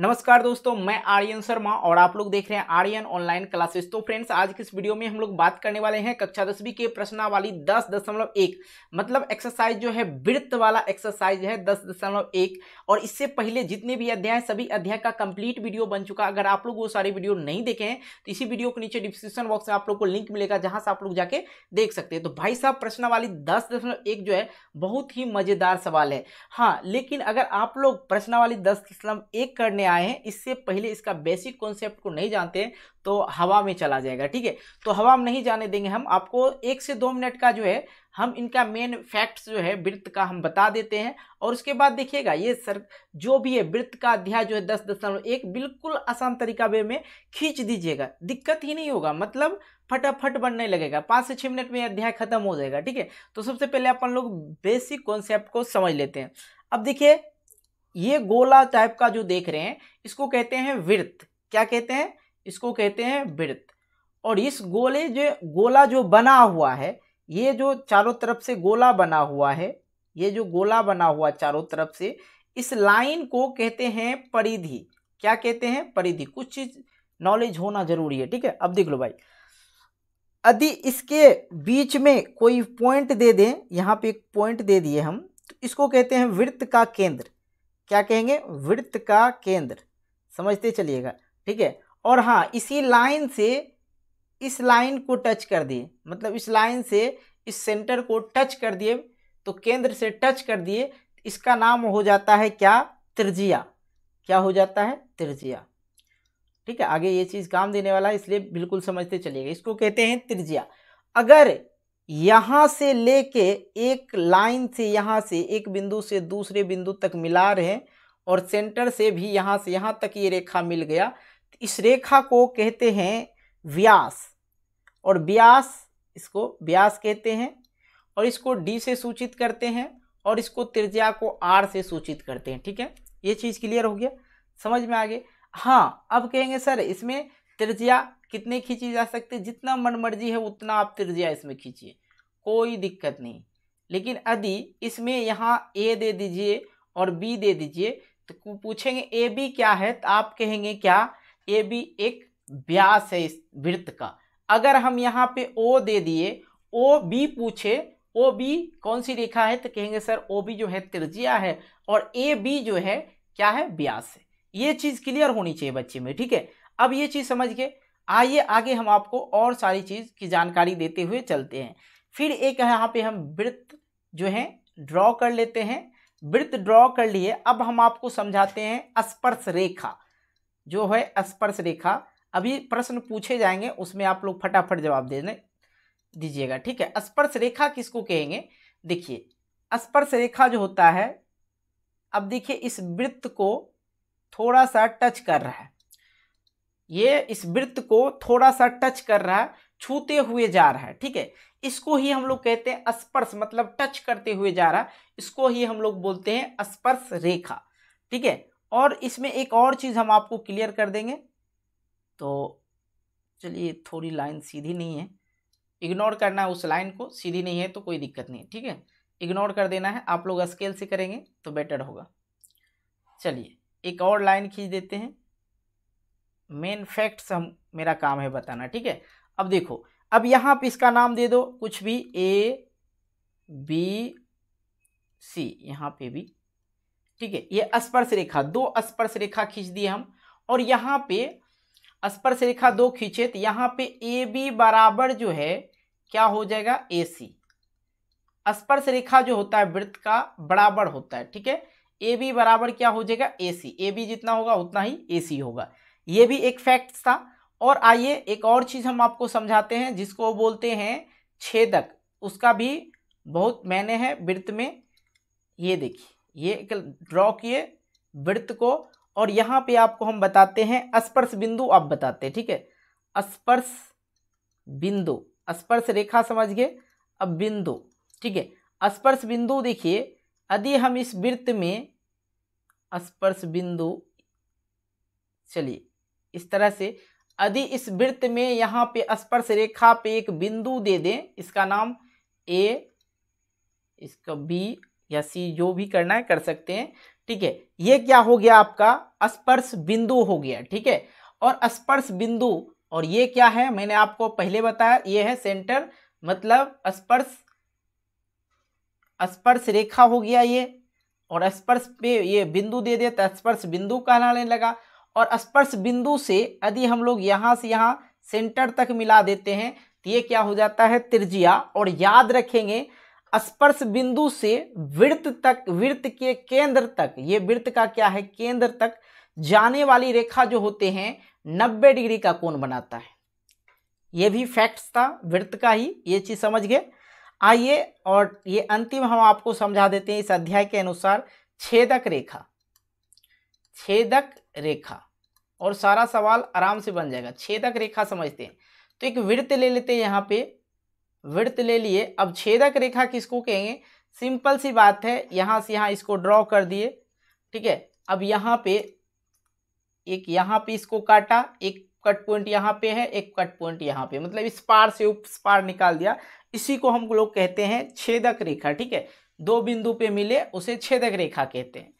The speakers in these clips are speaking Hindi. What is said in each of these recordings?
नमस्कार दोस्तों मैं आर्यन शर्मा और आप लोग देख रहे हैं आर्यन ऑनलाइन क्लासेस तो फ्रेंड्स आज की इस वीडियो में हम लोग बात करने वाले हैं कक्षा दसवीं के प्रश्नावली दस दशमलव एक मतलब एक्सरसाइज जो है वृत्त वाला एक्सरसाइज है दस दशमलव एक और इससे पहले जितने भी अध्याय सभी अध्याय का कंप्लीट वीडियो बन चुका अगर आप लोग वो सारे वीडियो नहीं देखे तो इसी वीडियो के नीचे डिस्क्रिप्शन बॉक्स में आप लोग को लिंक मिलेगा जहां से आप लोग जाके देख सकते हैं तो भाई साहब प्रश्नावली दस जो है बहुत ही मजेदार सवाल है हाँ लेकिन अगर आप लोग प्रश्नावली दस करने आए हैं इससे पहले इसका बेसिक कॉन्सेप्ट को नहीं जानते हैं तो हवा में चला जाएगा ठीक है तो हवा में नहीं जाने देंगे हम आपको एक से दो मिनट का जो है हम इनका मेन फैक्ट्स जो है वृत्त का हम बता देते हैं और उसके बाद देखिएगा ये सर जो भी है वृत्त का अध्याय जो है दस दशमलव एक बिल्कुल आसान तरीका वे में खींच दीजिएगा दिक्कत ही नहीं होगा मतलब फटाफट बनने लगेगा पाँच से छः मिनट में अध्याय खत्म हो जाएगा ठीक है तो सबसे पहले अपन लोग बेसिक कॉन्सेप्ट को समझ लेते हैं अब देखिए ये गोला टाइप का जो देख रहे हैं इसको कहते हैं वृत्त क्या कहते हैं इसको कहते हैं वृत्त और इस गोले जो गोला जो बना हुआ है ये जो चारों तरफ से गोला बना हुआ है ये जो गोला बना हुआ चारों तरफ से इस लाइन को कहते हैं परिधि क्या कहते हैं परिधि कुछ चीज नॉलेज होना जरूरी है ठीक है अब देख लो भाई यदि इसके बीच में कोई पॉइंट दे दें यहाँ पे एक पॉइंट दे दिए हम तो इसको कहते हैं वृत्त का केंद्र क्या कहेंगे वृत्त का केंद्र समझते चलिएगा ठीक है और हाँ इसी लाइन से इस लाइन को टच कर दिए मतलब इस लाइन से इस सेंटर को टच कर दिए तो केंद्र से टच कर दिए इसका नाम हो जाता है क्या त्रिज्या क्या हो जाता है त्रिज्या ठीक है आगे ये चीज़ काम देने वाला है इसलिए बिल्कुल समझते चलिएगा इसको कहते हैं त्रिज्या अगर यहाँ से लेके एक लाइन से यहाँ से एक बिंदु से दूसरे बिंदु तक मिला रहे हैं और सेंटर से भी यहाँ से यहाँ तक ये रेखा मिल गया इस रेखा को कहते हैं व्यास और व्यास इसको व्यास कहते हैं और इसको डी से सूचित करते हैं और इसको त्रिज्या को आर से सूचित करते हैं ठीक है ये चीज़ क्लियर हो गया समझ में आ गए हाँ अब कहेंगे सर इसमें त्रिज्या कितने खींची जा सकती है जितना मन मर्जी है उतना आप त्रिज्या इसमें खींचिए कोई दिक्कत नहीं लेकिन यदि इसमें यहाँ ए दे दीजिए और बी दे दीजिए तो पूछेंगे ए बी क्या है तो आप कहेंगे क्या ए बी एक व्यास है इस वृत्त का अगर हम यहाँ पे ओ दे दिए ओ बी पूछे ओ बी कौन सी रेखा है तो कहेंगे सर ओ बी जो है त्रिज्या है और ए बी जो है क्या है व्यास है ये चीज़ क्लियर होनी चाहिए बच्चे में ठीक है अब ये चीज़ समझ के आइए आगे हम आपको और सारी चीज़ की जानकारी देते हुए चलते हैं फिर एक यहाँ पे हम वृत्त जो है ड्रॉ कर लेते हैं वृत्त ड्रॉ कर लिए अब हम आपको समझाते हैं स्पर्श रेखा जो है स्पर्श रेखा अभी प्रश्न पूछे जाएंगे उसमें आप लोग फटाफट जवाब देने दीजिएगा ठीक है स्पर्श रेखा किसको कहेंगे देखिए स्पर्श रेखा जो होता है अब देखिए इस वृत्त को थोड़ा सा टच कर रहा है ये इस वृत्त को थोड़ा सा टच कर रहा है छूते हुए जा रहा है ठीक है इसको ही हम लोग कहते हैं स्पर्श मतलब टच करते हुए जा रहा है इसको ही हम लोग बोलते हैं स्पर्श रेखा ठीक है और इसमें एक और चीज़ हम आपको क्लियर कर देंगे तो चलिए थोड़ी लाइन सीधी नहीं है इग्नोर करना है उस लाइन को सीधी नहीं है तो कोई दिक्कत नहीं ठीक है इग्नोर कर देना है आप लोग स्केल से करेंगे तो बेटर होगा चलिए एक और लाइन खींच देते हैं मेन फैक्ट्स हम मेरा काम है बताना ठीक है अब देखो अब यहाँ पे इसका नाम दे दो कुछ भी ए बी सी यहाँ पे भी ठीक है ये स्पर्श रेखा दो स्पर्श रेखा खींच दिए हम और यहाँ पे स्पर्श रेखा दो खींचे तो यहाँ पे ए बी बराबर जो है क्या हो जाएगा ए सी स्पर्श रेखा जो होता है वृत्त का बराबर होता है ठीक है ए बी बराबर क्या हो जाएगा ए सी ए बी जितना होगा उतना ही ए सी होगा ये भी एक फैक्ट था और आइए एक और चीज़ हम आपको समझाते हैं जिसको बोलते हैं छेदक उसका भी बहुत मैंने है वृत्त में ये देखिए ये एक ड्रॉ किए वृत्त को और यहाँ पे आपको हम बताते हैं स्पर्श बिंदु आप बताते हैं ठीक है स्पर्श बिंदु स्पर्श रेखा समझ गए अब बिंदु ठीक है स्पर्श बिंदु देखिए यदि हम इस वृत्त में स्पर्श बिंदु चलिए इस तरह से यदि इस वृत्त में यहाँ पे स्पर्श रेखा पे एक बिंदु दे दें इसका नाम ए इसका बी या सी जो भी करना है कर सकते हैं ठीक है ये क्या हो गया आपका स्पर्श बिंदु हो गया ठीक है और स्पर्श बिंदु और ये क्या है मैंने आपको पहले बताया ये है सेंटर मतलब स्पर्श स्पर्श रेखा हो गया ये और स्पर्श पे ये बिंदु दे दे तो स्पर्श बिंदु कहलाने लगा और स्पर्श बिंदु से यदि हम लोग यहाँ से यहाँ सेंटर तक मिला देते हैं तो ये क्या हो जाता है त्रिज्या और याद रखेंगे स्पर्श बिंदु से वृत्त तक वृत्त के केंद्र तक ये वृत्त का क्या है केंद्र तक जाने वाली रेखा जो होते हैं नब्बे डिग्री का कोण बनाता है ये भी फैक्ट्स था वृत्त का ही ये चीज़ समझ गए आइए और ये अंतिम हम आपको समझा देते हैं इस अध्याय के अनुसार छेदक रेखा छेदक रेखा और सारा सवाल आराम से बन जाएगा छेदक रेखा समझते हैं तो एक वृत्त ले लेते हैं यहाँ पे वृत्त ले लिए अब छेदक रेखा किसको कहेंगे सिंपल सी बात है यहाँ से यहाँ इसको ड्रॉ कर दिए ठीक है अब यहाँ पे एक यहाँ पे इसको काटा एक कट पॉइंट यहाँ पे है एक कट पॉइंट यहाँ पे मतलब इस पार से उप पार निकाल दिया इसी को हम लोग कहते हैं छेदक रेखा ठीक है दो बिंदु पे मिले उसे छेदक रेखा कहते हैं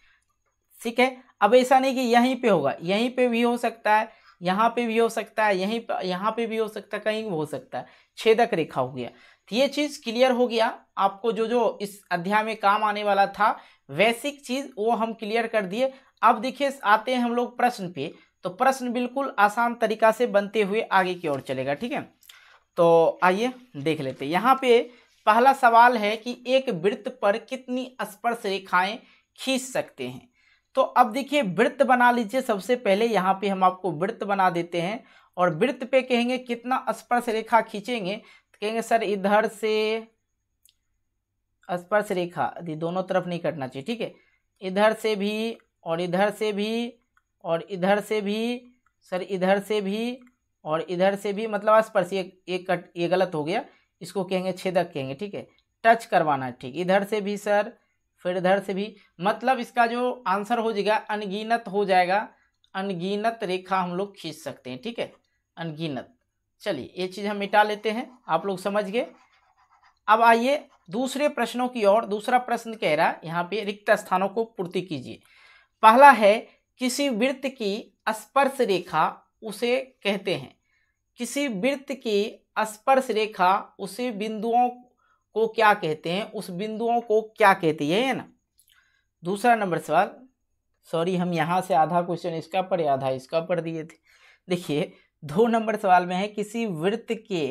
ठीक है अब ऐसा नहीं कि यहीं पे होगा यहीं पे भी हो सकता है यहाँ पे भी हो सकता है यहीं पर यहाँ पे भी हो सकता है कहीं भी हो सकता है छेदक रेखा हो गया तो ये चीज़ क्लियर हो गया आपको जो जो इस अध्याय में काम आने वाला था वैसिक चीज़ वो हम क्लियर कर दिए अब देखिए आते हैं हम लोग प्रश्न पे तो प्रश्न बिल्कुल आसान तरीका से बनते हुए आगे की ओर चलेगा ठीक है तो आइए देख लेते हैं यहाँ पे पहला सवाल है कि एक वृत्त पर कितनी स्पर्श रेखाएं खींच सकते हैं तो अब देखिए वृत्त बना लीजिए सबसे पहले यहाँ पे हम आपको वृत्त बना देते हैं और वृत्त पे कहेंगे कितना स्पर्श रेखा खींचेंगे तो कहेंगे सर इधर से स्पर्श रेखा यदि दोनों तरफ नहीं कटना चाहिए ठीक है इधर से भी और इधर से भी और इधर से भी सर इधर से भी और इधर से भी मतलब स्पर्श ये ये कट ये गलत हो गया इसको कहेंगे छेदक कहेंगे ठीक है टच करवाना ठीक इधर से भी सर फिर इधर से भी मतलब इसका जो आंसर हो जाएगा अनगिनत हो जाएगा अनगिनत रेखा हम लोग खींच सकते हैं ठीक है अनगिनत चलिए ये चीज़ हम मिटा लेते हैं आप लोग समझ गए अब आइए दूसरे प्रश्नों की ओर दूसरा प्रश्न कह रहा है यहाँ पे रिक्त स्थानों को पूर्ति कीजिए पहला है किसी वृत्त की स्पर्श रेखा उसे कहते हैं किसी वृत्त की स्पर्श रेखा उसे बिंदुओं को क्या कहते हैं उस बिंदुओं को क्या कहते हैं ना दूसरा नंबर सवाल सॉरी हम यहाँ से आधा क्वेश्चन इसका पढ़े आधा इसका पढ़ दिए थे देखिए दो नंबर सवाल में है किसी वृत्त के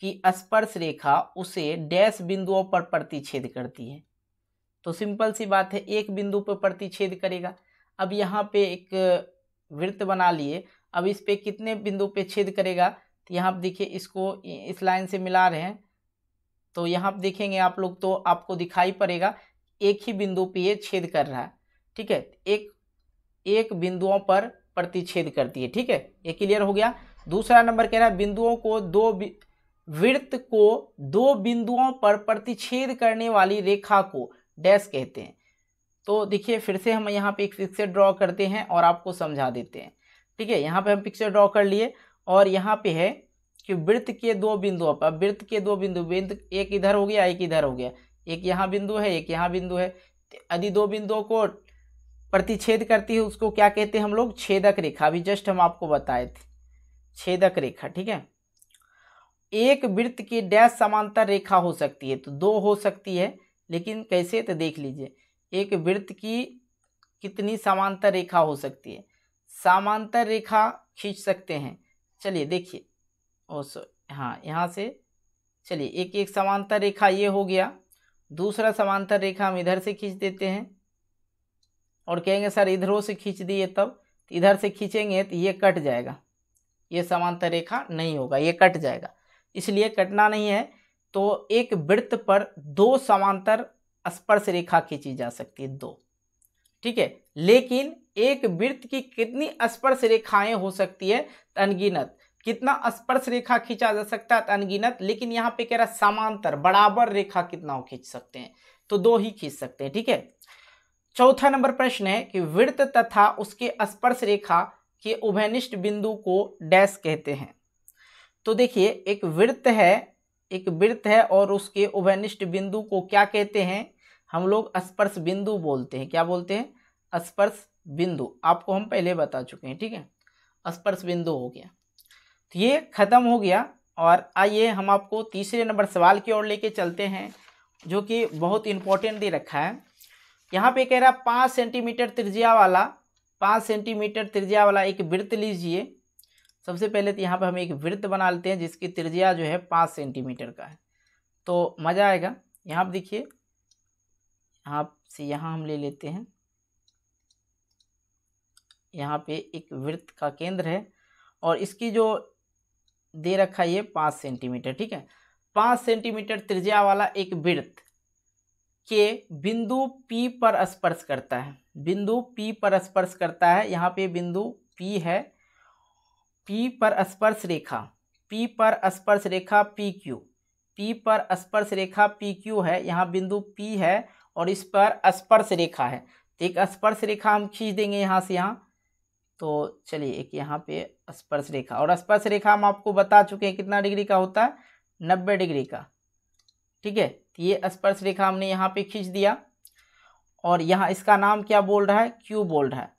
की स्पर्श रेखा उसे डैश बिंदुओं पर प्रतिच्छेद करती है तो सिंपल सी बात है एक बिंदु पर प्रतिच्छेद करेगा अब यहाँ पे एक वृत्त बना लिए अब इस पर कितने बिंदु पे छेद करेगा तो यहाँ आप देखिए इसको इस लाइन से मिला रहे हैं तो यहाँ पर देखेंगे आप लोग तो आपको दिखाई पड़ेगा एक ही बिंदु पर ये छेद कर रहा है ठीक है एक एक बिंदुओं पर प्रतिच्छेद करती है ठीक है ये क्लियर हो गया दूसरा नंबर कह रहा है बिंदुओं को दो वृत्त को दो बिंदुओं पर प्रतिच्छेद करने वाली रेखा को डैश कहते हैं तो देखिए फिर से हम यहाँ पे एक पिक्चर ड्रॉ करते हैं और आपको समझा देते हैं ठीक है यहाँ पे हम पिक्चर ड्रॉ कर लिए और यहाँ पे है कि वृत्त के दो बिंदुओं पर वृत्त के दो बिंदु बिंदु एक इधर हो गया एक इधर हो गया एक यहाँ बिंदु है एक यहाँ बिंदु है यदि दो बिंदुओं को प्रतिच्छेद करती है उसको क्या कहते हैं हम लोग छेदक रेखा अभी जस्ट हम आपको बताए थे छेदक रेखा ठीक है एक वृत्त की डैश समांतर रेखा हो सकती है तो दो हो सकती है लेकिन कैसे तो देख लीजिए एक वृत्त की कितनी समांतर रेखा हो सकती है समांतर रेखा खींच सकते हैं चलिए देखिए और हाँ यहाँ से चलिए एक एक समांतर रेखा ये हो गया दूसरा समांतर रेखा हम इधर से खींच देते हैं और कहेंगे सर इधरों से खींच दिए तब तो इधर से खींचेंगे तो ये कट जाएगा ये समांतर रेखा नहीं होगा ये कट जाएगा इसलिए कटना नहीं है तो एक वृत्त पर दो समांतर स्पर्श रेखा खींची जा सकती है दो ठीक है लेकिन एक वृत्त की कितनी स्पर्श रेखाएं हो सकती है अनगिनत कितना स्पर्श रेखा खींचा जा सकता है अनगिनत लेकिन यहाँ पे कह रहा है समांतर बराबर रेखा कितना खींच सकते हैं तो दो ही खींच सकते हैं ठीक है चौथा नंबर प्रश्न है कि वृत्त तथा उसके स्पर्श रेखा के उभयनिष्ठ बिंदु को डैश कहते हैं तो देखिए एक वृत्त है एक वृत्त है और उसके उभयनिष्ठ बिंदु को क्या कहते हैं हम लोग स्पर्श बिंदु बोलते हैं क्या बोलते हैं स्पर्श बिंदु आपको हम पहले बता चुके हैं ठीक है स्पर्श बिंदु हो गया तो ये ख़त्म हो गया और आइए हम आपको तीसरे नंबर सवाल की ओर लेके चलते हैं जो कि बहुत इम्पोर्टेंट दे रखा है यहाँ पे कह रहा पाँच सेंटीमीटर त्रिज्या वाला पाँच सेंटीमीटर त्रिज्या वाला एक वृत्त लीजिए सबसे पहले तो यहाँ पर हम एक वृत्त बना लेते हैं जिसकी त्रिज्या जो है पाँच सेंटीमीटर का है तो मज़ा आएगा यहाँ पर देखिए यहाँ से यहाँ हम ले लेते हैं यहाँ पे एक वृत्त का केंद्र है और इसकी जो दे रखा है ये पाँच सेंटीमीटर ठीक है पाँच सेंटीमीटर त्रिज्या वाला एक वृत्त के बिंदु पी पर स्पर्श करता है बिंदु पी पर स्पर्श करता है यहाँ पे बिंदु पी है पी पर स्पर्श रेखा पी पर स्पर्श रेखा पी क्यू पी पर स्पर्श रेखा पी क्यू है यहाँ बिंदु पी है और इस पर स्पर्श रेखा है तो एक स्पर्श रेखा हम खींच देंगे यहाँ से यहाँ तो चलिए एक यहाँ पे स्पर्श रेखा और स्पर्श रेखा हम आपको बता चुके हैं कितना डिग्री का होता है नब्बे डिग्री का ठीक है तो ये स्पर्श रेखा हमने यहाँ पे खींच दिया और यहाँ इसका नाम क्या बोल रहा है क्यू बोल रहा है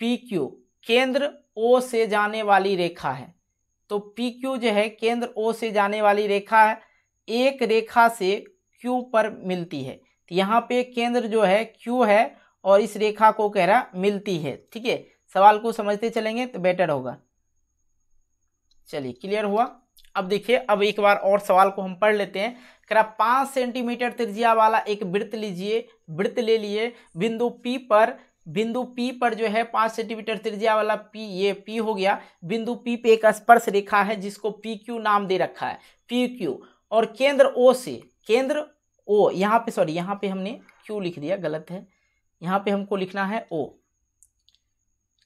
पी क्यू केंद्र ओ से जाने वाली रेखा है तो पी क्यू जो है केंद्र ओ से जाने वाली रेखा है एक रेखा से क्यू पर मिलती है तो यहाँ पे केंद्र जो है क्यू है और इस रेखा को कह रहा मिलती है ठीक है सवाल को समझते चलेंगे तो बेटर होगा चलिए क्लियर हुआ अब देखिए अब एक बार और सवाल को हम पढ़ लेते हैं करा पाँच सेंटीमीटर त्रिज्या वाला एक वृत्त लीजिए वृत्त ले लिए बिंदु पी पर बिंदु पी पर जो है पाँच सेंटीमीटर त्रिज्या वाला पी ये पी हो गया बिंदु पी पे एक स्पर्श रेखा है जिसको पी क्यू नाम दे रखा है पी क्यू और केंद्र ओ से केंद्र ओ यहाँ पे सॉरी यहाँ पे हमने क्यू लिख दिया गलत है यहाँ पे हमको लिखना है ओ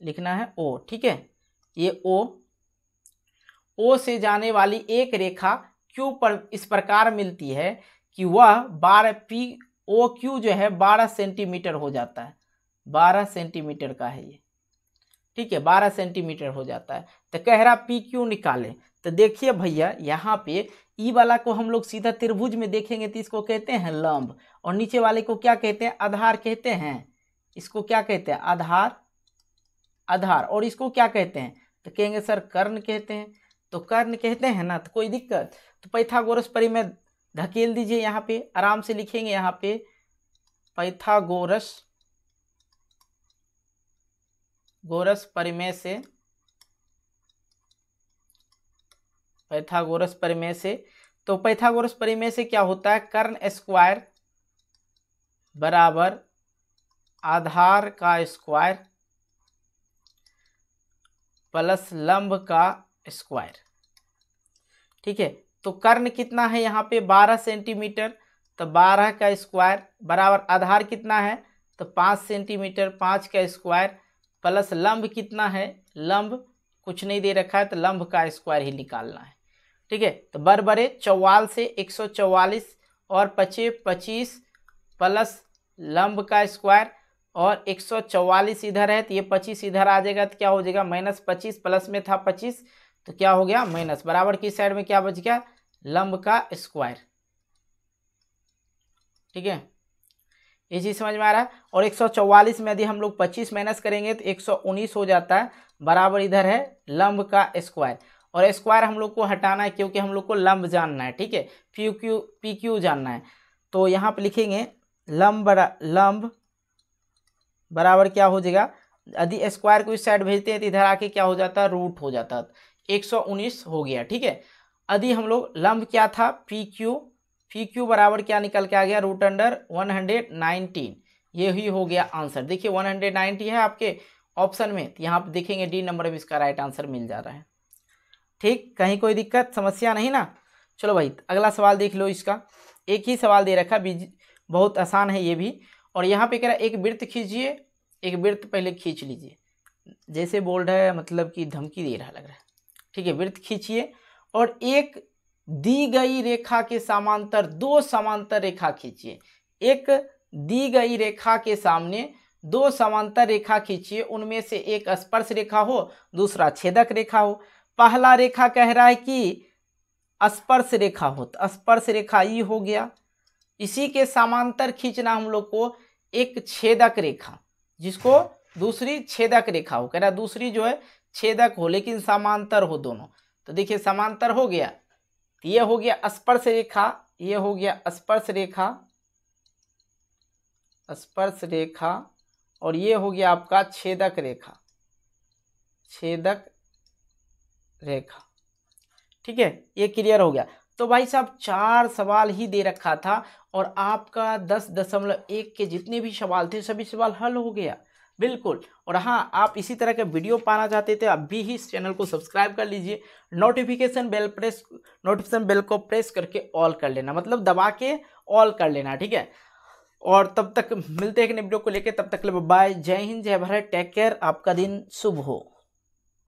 लिखना है ओ ठीक है ये ओ ओ से जाने वाली एक रेखा क्यू पर इस प्रकार मिलती है कि वह बारह पी ओ क्यू जो है बारह सेंटीमीटर हो जाता है बारह सेंटीमीटर का है ये ठीक है बारह सेंटीमीटर हो जाता है तो कह रहा पी क्यू निकालें तो देखिए भैया यहाँ पे ई वाला को हम लोग सीधा त्रिभुज में देखेंगे तो इसको कहते हैं लंब और नीचे वाले को क्या कहते हैं आधार कहते हैं इसको क्या कहते हैं आधार आधार और इसको क्या कहते हैं तो कहेंगे सर कर्ण कहते हैं तो कर्ण कहते हैं ना तो कोई दिक्कत तो पैथागोरस परिमेय धकेल दीजिए यहाँ पे आराम से लिखेंगे यहाँ पे पैथागोरस गोरस परिमेय से पैथागोरस परिमेय से तो पैथागोरस परिमेय से क्या होता है कर्ण स्क्वायर बराबर आधार का स्क्वायर प्लस लंब का स्क्वायर ठीक है तो कर्ण कितना है यहाँ पे 12 सेंटीमीटर तो 12 का स्क्वायर बराबर आधार कितना है तो 5 सेंटीमीटर 5 का स्क्वायर प्लस लंब कितना है लंब कुछ नहीं दे रखा है तो लंब का स्क्वायर ही निकालना है ठीक है तो बरे चौवाल से एक और पचे पच्चीस प्लस लंब का स्क्वायर और 144 इधर है तो ये 25 इधर आ जाएगा तो क्या हो जाएगा माइनस पच्चीस प्लस में था 25 तो क्या हो गया माइनस बराबर की साइड में क्या बच गया लंब का स्क्वायर ठीक है ये चीज़ समझ में आ रहा है और 144 में यदि हम लोग 25 माइनस करेंगे तो 119 हो जाता है बराबर इधर है लंब का स्क्वायर और स्क्वायर हम लोग को हटाना है क्योंकि हम लोग को लंब जानना है ठीक है पी क्यू पी क्यू जानना है तो यहाँ पर लिखेंगे लंब लंब बराबर क्या हो जाएगा यदि स्क्वायर को इस साइड भेजते हैं तो इधर आके क्या हो जाता है रूट हो जाता है एक सौ उन्नीस हो गया ठीक है यदि हम लोग लंब क्या था पी क्यू पी क्यू बराबर क्या निकल के आ गया root under one hundred nineteen ये ही हो गया आंसर देखिए वन हंड्रेड नाइन्टी है आपके ऑप्शन में तो यहाँ पर देखेंगे डी नंबर में इसका राइट आंसर मिल जा रहा है ठीक कहीं कोई दिक्कत समस्या नहीं ना चलो भाई अगला सवाल देख लो इसका एक ही सवाल दे रखा बीज बहुत आसान है ये भी और यहाँ पे कह रहा है एक वृत्त खींचिए एक वृत्त पहले खींच लीजिए जैसे बोल रहा है मतलब कि धमकी दे रहा लग रहा है ठीक है वृत्त खींचिए और एक दी गई रेखा के समांतर दो समांतर रेखा खींचिए एक दी गई रेखा के सामने दो समांतर रेखा खींचिए उनमें से एक स्पर्श रेखा हो दूसरा छेदक रेखा हो पहला रेखा कह रहा है कि स्पर्श रेखा हो तो स्पर्श रेखा ई हो गया इसी के समांतर खींचना हम लोग को एक छेदक रेखा जिसको दूसरी छेदक रेखा हो कह रहा दूसरी जो है छेदक हो लेकिन समांतर हो दोनों तो देखिए समांतर हो गया ये हो गया स्पर्श रेखा ये हो गया स्पर्श रेखा स्पर्श रेखा और ये हो गया आपका छेदक रेखा छेदक रेखा ठीक है ये क्लियर हो गया तो भाई साहब चार सवाल ही दे रखा था और आपका दस दशमलव एक के जितने भी सवाल थे सभी सवाल हल हो गया बिल्कुल और हाँ आप इसी तरह के वीडियो पाना चाहते थे अभी ही इस चैनल को सब्सक्राइब कर लीजिए notification bell press notification bell को प्रेस करके ऑल कर लेना मतलब दबा के ऑल कर लेना ठीक है और तब तक मिलते हैं एक वीडियो को लेके तब तक ले बाय जय हिंद जय भारत टेक केयर आपका दिन शुभ हो